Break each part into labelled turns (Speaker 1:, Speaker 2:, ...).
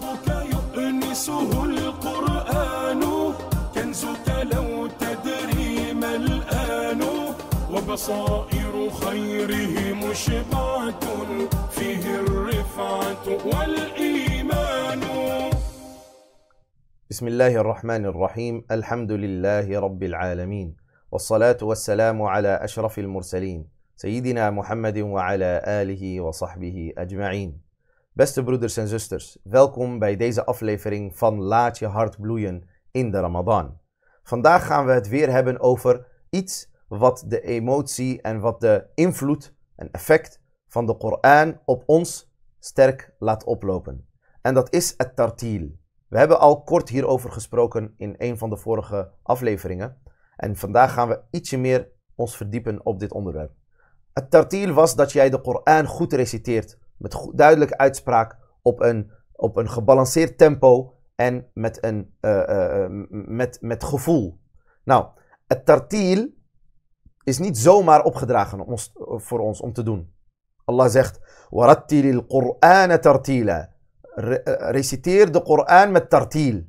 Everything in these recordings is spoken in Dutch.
Speaker 1: شرفك يؤنسه القرآن كنزك لو تدري ما الآن وبصائر خيره مشبعة فيه الرفعة والإيمان بسم الله الرحمن الرحيم الحمد لله رب العالمين والصلاة والسلام على أشرف المرسلين سيدنا محمد وعلى آله وصحبه أجمعين Beste broeders en zusters, welkom bij deze aflevering van Laat je hart bloeien in de Ramadan. Vandaag gaan we het weer hebben over iets wat de emotie en wat de invloed en effect van de Koran op ons sterk laat oplopen. En dat is het tartiel. We hebben al kort hierover gesproken in een van de vorige afleveringen. En vandaag gaan we ietsje meer ons verdiepen op dit onderwerp. Het tartiel was dat jij de Koran goed reciteert met duidelijke uitspraak, op een, op een gebalanceerd tempo en met, een, eh, eh, eh, met, met gevoel. Nou, het tartiel is niet zomaar opgedragen om voor ons om te doen. Allah zegt: Warattil quran tartila. reciteer de Koran met tartiel.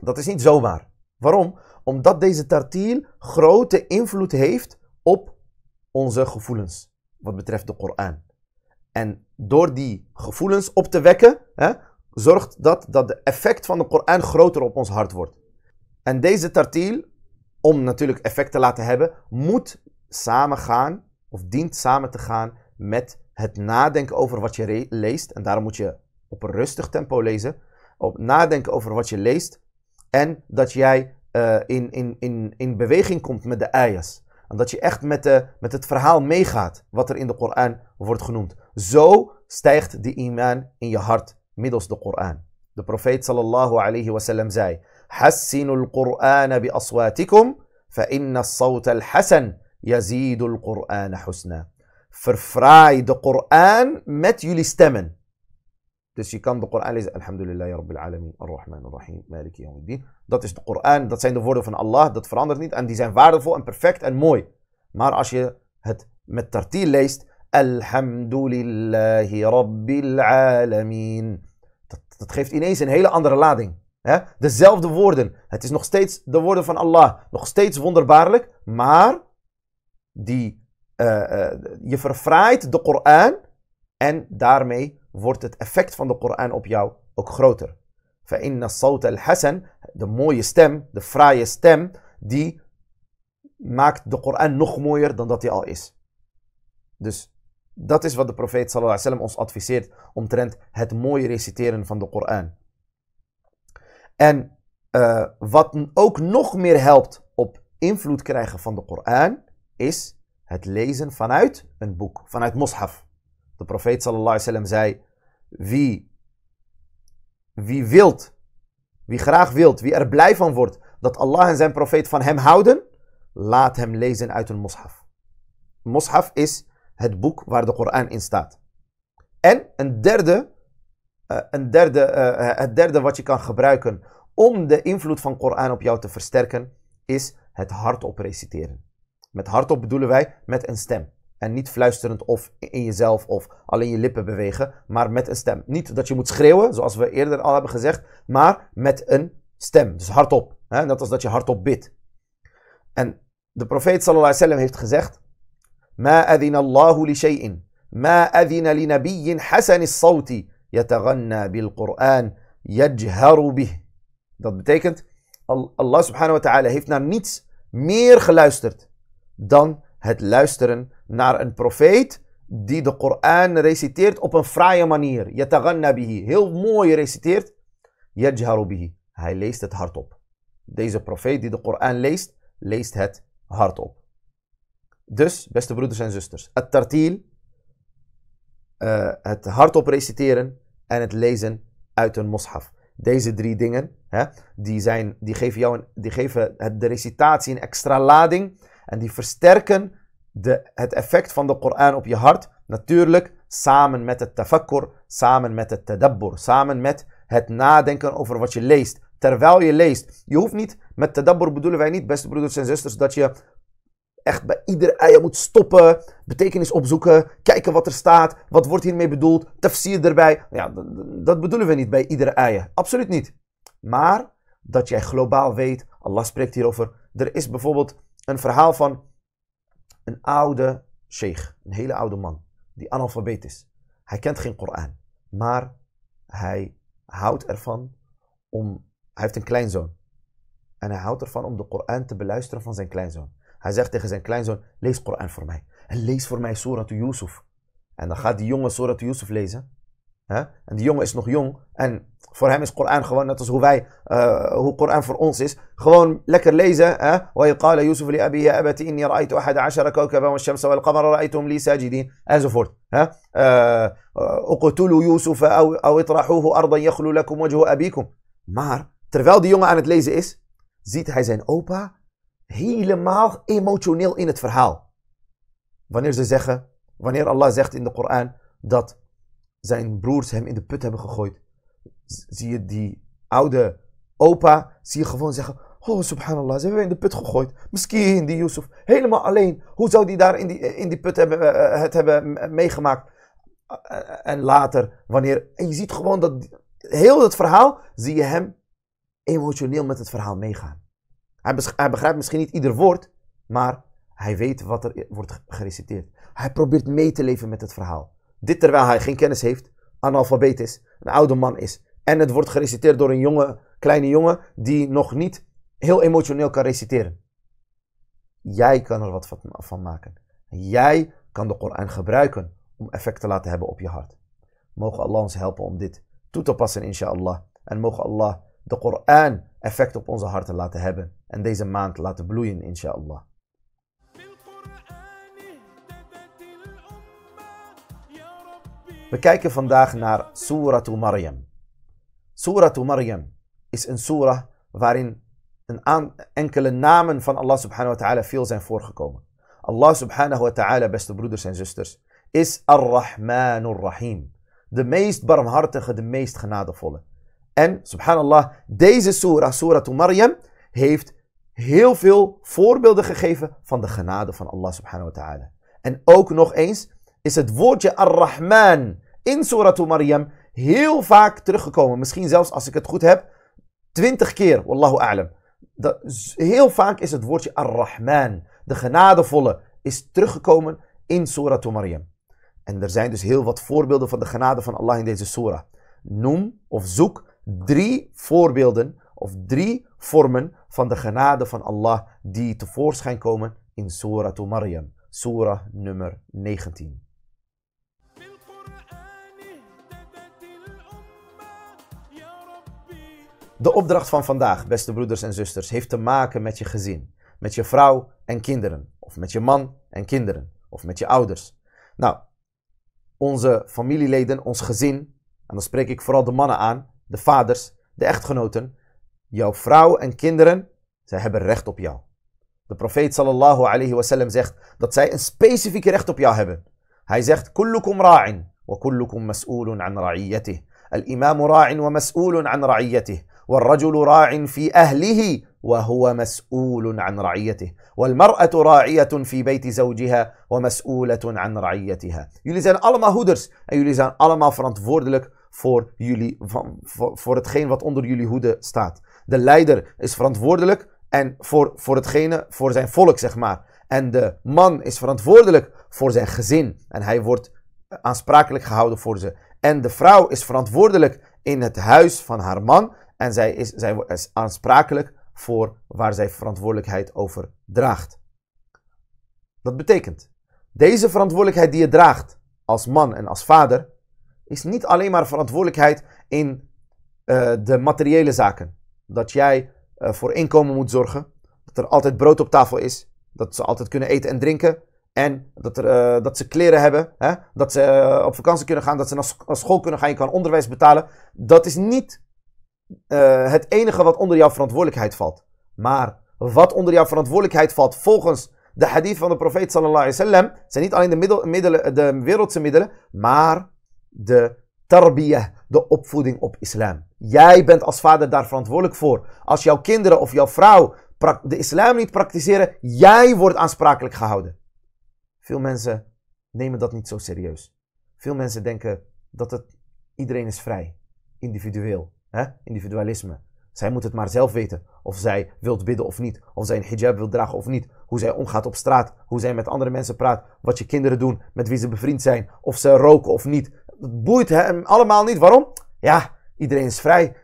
Speaker 1: Dat is niet zomaar. Waarom? Omdat deze tartiel grote invloed heeft op onze gevoelens. Wat betreft de Koran. En door die gevoelens op te wekken, hè, zorgt dat dat de effect van de Koran groter op ons hart wordt. En deze tartiel, om natuurlijk effect te laten hebben, moet samengaan of dient samen te gaan met het nadenken over wat je leest. En daarom moet je op een rustig tempo lezen. Op nadenken over wat je leest. En dat jij eh, in, in, in, in beweging komt met de ayas. En dat je echt met, de, met het verhaal meegaat wat er in de Koran wordt genoemd. Zo stijgt de iman in je hart middels de Koran. De profeet sallallahu alayhi wasallam zei: Hassinul Quran bi aswatikum, fa inna sawt al hasan yazidul Quran husna. Verfraai de Koran met jullie stemmen. Dus je kan de Koran lezen. Alhamdulillah, Rabbil Alamin, Ar-Rahman, Ar-Rahim, Maliki, Yawmiddin. Dat is de Koran, dat zijn de woorden van Allah, dat verandert niet. En die zijn waardevol en perfect en mooi. Maar als je het met tartiel leest, الحمد لله رب العالمين. Dat, geeft ineens een hele andere lading. Dezelfde woorden. Het is nog steeds de woorden van Allah. Nog steeds wonderbaarlijk. Maar die, eh, eh, je verfraait de Koran. En daarmee wordt het effect van de Koran op jou ook groter. فإن Al hasan de mooie stem, de fraaie stem, die maakt de Koran nog mooier dan dat hij al is. Dus dat is wat de profeet sallallahu wa wasallam ons adviseert omtrent het mooie reciteren van de Koran. En eh, wat ook nog meer helpt op invloed krijgen van de Koran, is het lezen vanuit een boek, vanuit Moshaf. De profeet sallallahu wa wasallam zei, wie, wie wilt, wie graag wilt, wie er blij van wordt dat Allah en zijn profeet van hem houden, laat hem lezen uit een Moshaf. Moshaf is het boek waar de Koran in staat. En een derde, eh, een derde, eh, eh, het derde wat je kan gebruiken om de invloed van Koran op jou te versterken, is het hardop reciteren. Met hardop bedoelen wij met een stem. En niet fluisterend of in jezelf of alleen je lippen bewegen, maar met een stem. Niet dat je moet schreeuwen, zoals we eerder al hebben gezegd, maar met een stem. Dus hardop. Hè? Net als dat je hardop bidt. En de profeet sallallahu wa wasallam heeft gezegd ما أذن الله لشيء ما أذن لنبي حسن الصوت يتغنى بالقرآن يجهر به Dat betekent, Allah subhanahu wa ta'ala heeft naar niets meer geluisterd dan het luisteren naar een profeet die de Koran reciteert op een fraaie manier. Yataghanna bihi, heel mooi reciteert. Yajharu bihi, hij leest het hardop. Deze profeet die de Koran leest, leest het hardop. Dus, beste broeders en zusters, het tartiel, uh, het hardop reciteren en het lezen uit een moshaf. Deze drie dingen, hè, die, zijn, die geven, jou een, die geven het, de recitatie een extra lading en die versterken de, het effect van de Koran op je hart. Natuurlijk samen met het tafakkur, samen met het tadabbur, samen met het nadenken over wat je leest. Terwijl je leest. Je hoeft niet, met tadabbur bedoelen wij niet, beste broeders en zusters, dat je echt bij iedere eier moet stoppen, betekenis opzoeken, kijken wat er staat, wat wordt hiermee bedoeld, tafsir erbij. Ja, dat bedoelen we niet bij iedere eier. Absoluut niet. Maar dat jij globaal weet, Allah spreekt hierover. Er is bijvoorbeeld een verhaal van een oude sheikh, een hele oude man, die analfabeet is. Hij kent geen Koran, maar hij houdt ervan om. Hij heeft een kleinzoon. En hij houdt ervan om de Koran te beluisteren van zijn kleinzoon. Hij zegt tegen zijn kleinzoon, lees Koran voor mij. En lees voor mij Surah to Yusuf. En dan gaat die jongen Surah to Yusuf lezen. En die jongen is nog jong. En voor hem is Koran gewoon net als hoe wij, eh, hoe Koran voor ons is. Gewoon lekker lezen. Hè? Enzovoort. Eh, maar terwijl die jongen aan het lezen is, ziet hij zijn opa helemaal emotioneel in het verhaal. Wanneer ze zeggen, wanneer Allah zegt in de Koran dat zijn broers hem in de put hebben gegooid, zie je die oude opa, zie je gewoon zeggen, oh subhanallah, ze hebben in de put gegooid. Misschien die Yusuf, helemaal alleen. Hoe zou die daar in die, in die put hebben, eh, eh, het hebben meegemaakt? Eh, en later, wanneer, en je ziet gewoon dat heel het verhaal, zie je hem emotioneel met het verhaal meegaan. Hij, begrijpt misschien niet ieder woord, maar hij weet wat er wordt gereciteerd. Hij probeert mee te leven met het verhaal. Dit terwijl hij geen kennis heeft, analfabeet is, een oude man is. En het wordt gereciteerd door een jonge, kleine jongen die nog niet heel emotioneel kan reciteren. Jij kan er wat van maken. Jij kan de Koran gebruiken om effect te laten hebben op je hart. Mogen Allah ons helpen om dit toe te passen, inshallah. En mogen Allah de Koran effect op onze harten laten hebben en deze maand laten bloeien, inshallah. We kijken vandaag naar Surah Maryam. Surah Maryam is een surah waarin een enkele namen van Allah subhanahu wa ta'ala veel zijn voorgekomen. Allah subhanahu wa ta'ala, beste broeders en zusters, is Ar-Rahmanur Rahim. De meest barmhartige, de meest genadevolle. En subhanallah, deze surah, surah Maryam, heeft heel veel voorbeelden gegeven van de genade van Allah subhanahu wa ta'ala. En ook nog eens is het woordje Ar-Rahman in surah Maryam heel vaak teruggekomen. Misschien zelfs, als ik het goed heb, twintig keer, wallahu a'lam. heel vaak is het woordje Ar-Rahman, de genadevolle, is teruggekomen in surah Maryam. En er zijn dus heel wat voorbeelden van de genade van Allah in deze surah. Noem of zoek drie voorbeelden of drie vormen van de genade van Allah die tevoorschijn komen in Surah Maryam, Surah nummer 19. De opdracht van vandaag, beste broeders en zusters, heeft te maken met je gezin, met je vrouw en kinderen, of met je man en kinderen, of met je ouders. Nou, onze familieleden, ons gezin, en dan spreek ik vooral de mannen aan, de vaders, de echtgenoten, jouw vrouw en kinderen, zij hebben recht op jou. De profeet sallallahu alayhi wasallam zegt dat zij een specifiek recht op jou hebben. Hij zegt: Kullukum ra'in wa kullukum mas'ulun an al ra'iyatih. الإمام راع ومسؤول عن رعيته والرجل راع في أهله وهو مسؤول عن رعيته والمرأة راعية في بيت زوجها ومسؤولة عن رعيتها Jullie zijn allemaal hoeders en jullie zijn allemaal verantwoordelijk voor, jullie, van, voor, voor hetgeen wat onder jullie hoede staat. De leider is verantwoordelijk en voor, voor hetgene, voor zijn volk, zeg maar. En de man is verantwoordelijk voor zijn gezin en hij wordt aansprakelijk gehouden voor ze. En de vrouw is verantwoordelijk in het huis van haar man en zij is, zij is aansprakelijk voor waar zij verantwoordelijkheid over draagt. Dat betekent, deze verantwoordelijkheid die je draagt als man en als vader, is niet alleen maar verantwoordelijkheid in eh, de materiële zaken. Dat jij eh, voor inkomen moet zorgen, dat er altijd brood op tafel is, dat ze altijd kunnen eten en drinken. En dat, er, eh, dat ze kleren hebben, hè? dat ze op vakantie kunnen gaan, dat ze naar school kunnen gaan, je kan onderwijs betalen. Dat is niet het enige wat onder jouw verantwoordelijkheid valt. Maar wat onder jouw verantwoordelijkheid valt volgens de hadith van de profeet sallallahu zijn niet alleen de, middelen, de wereldse middelen, maar de tarbiyah, de opvoeding op islam. Jij bent als vader daar verantwoordelijk voor. Als jouw kinderen of jouw vrouw de islam niet praktiseren, jij wordt aansprakelijk gehouden. Veel mensen nemen dat niet zo serieus. Veel mensen denken dat het, iedereen is vrij, individueel, hè? individualisme. Zij moet het maar zelf weten. Of zij wilt bidden of niet. Of zij een hijab wil dragen of niet. Hoe zij omgaat op straat. Hoe zij met andere mensen praat. Wat je kinderen doen. Met wie ze bevriend zijn. Of ze roken of niet dat boeit hem allemaal niet. Waarom? Ja, iedereen is vrij.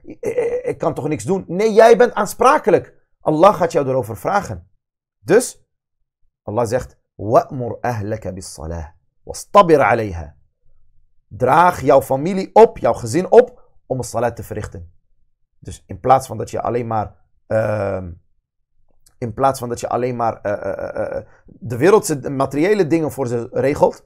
Speaker 1: Ik, kan toch niks doen? Nee, jij bent aansprakelijk. Allah gaat jou erover vragen. Dus, Allah zegt, wa'mur ahlaka bis salah. Wastabir alayha. Draag jouw familie op, jouw gezin op, om een salat te verrichten. Dus in plaats van dat je alleen maar... Ehm, in plaats van dat je alleen maar eh, eh, eh, de wereldse materiële dingen voor ze regelt.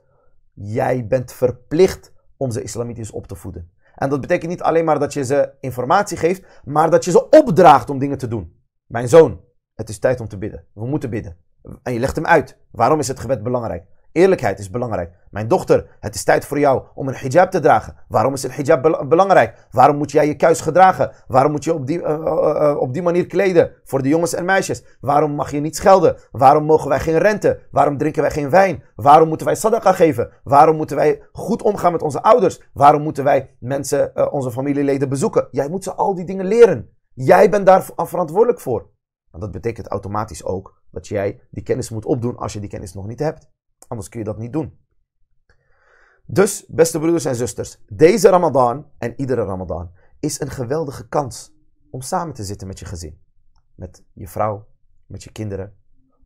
Speaker 1: Jij bent verplicht om ze islamitisch op te voeden. En dat betekent niet alleen maar dat je ze informatie geeft, maar dat je ze opdraagt om dingen te doen. Mijn zoon, het is tijd om te bidden. We moeten bidden. En je legt hem uit. Waarom is het gebed belangrijk? Eerlijkheid is belangrijk. Mijn dochter, het is tijd voor jou om een hijab te dragen. Waarom is een hijab belangrijk? Waarom moet jij je kuis gedragen? Waarom moet je op die, eh, eh, eh, op die manier kleden voor de jongens en meisjes? Waarom mag je niet schelden? Waarom mogen wij geen rente? Waarom drinken wij geen wijn? Waarom moeten wij sadaqa geven? Waarom moeten wij goed omgaan met onze ouders? Waarom moeten wij mensen, onze familieleden bezoeken? Jij moet ze al die dingen leren. Jij bent daar verantwoordelijk voor. En dat betekent automatisch ook dat jij die kennis moet opdoen als je die kennis nog niet hebt. Anders kun je dat niet doen. Dus, beste broeders en zusters, deze Ramadan en iedere Ramadan is een geweldige kans om samen te zitten met je gezin. Met je vrouw, met je kinderen.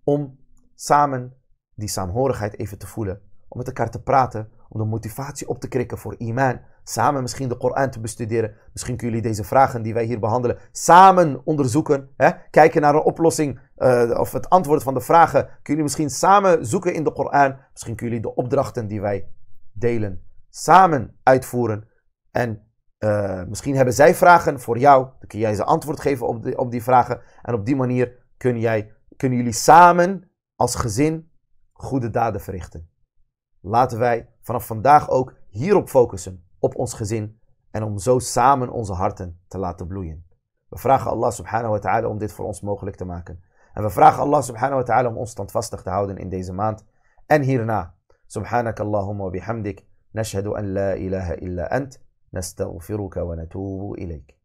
Speaker 1: Om samen die saamhorigheid even te voelen. Om met elkaar te praten. Om de motivatie op te krikken voor iman. Samen misschien de Koran te bestuderen. Misschien kunnen jullie deze vragen die wij hier behandelen samen onderzoeken. Hè? Kijken naar een oplossing eh, of het antwoord van de vragen, kunnen jullie misschien samen zoeken in de Koran. Misschien kunnen jullie de opdrachten die wij delen samen uitvoeren. En eh, misschien hebben zij vragen voor jou. Dan kun jij ze antwoord geven op, die, op die vragen. En op die manier kun jij, kunnen jullie samen als gezin goede daden verrichten. Laten wij vanaf vandaag ook hierop focussen, op ons gezin. En om zo samen onze harten te laten bloeien. We vragen Allah subhanahu wa ta'ala om dit voor ons mogelijk te maken. En we vragen Allah subhanahu wa ta'ala om ons standvastig te houden in deze maand en hierna. سبحانك اللهم وبحمدك نشهد أن لا إله إلا أنت نستغفرك ونتوب إليك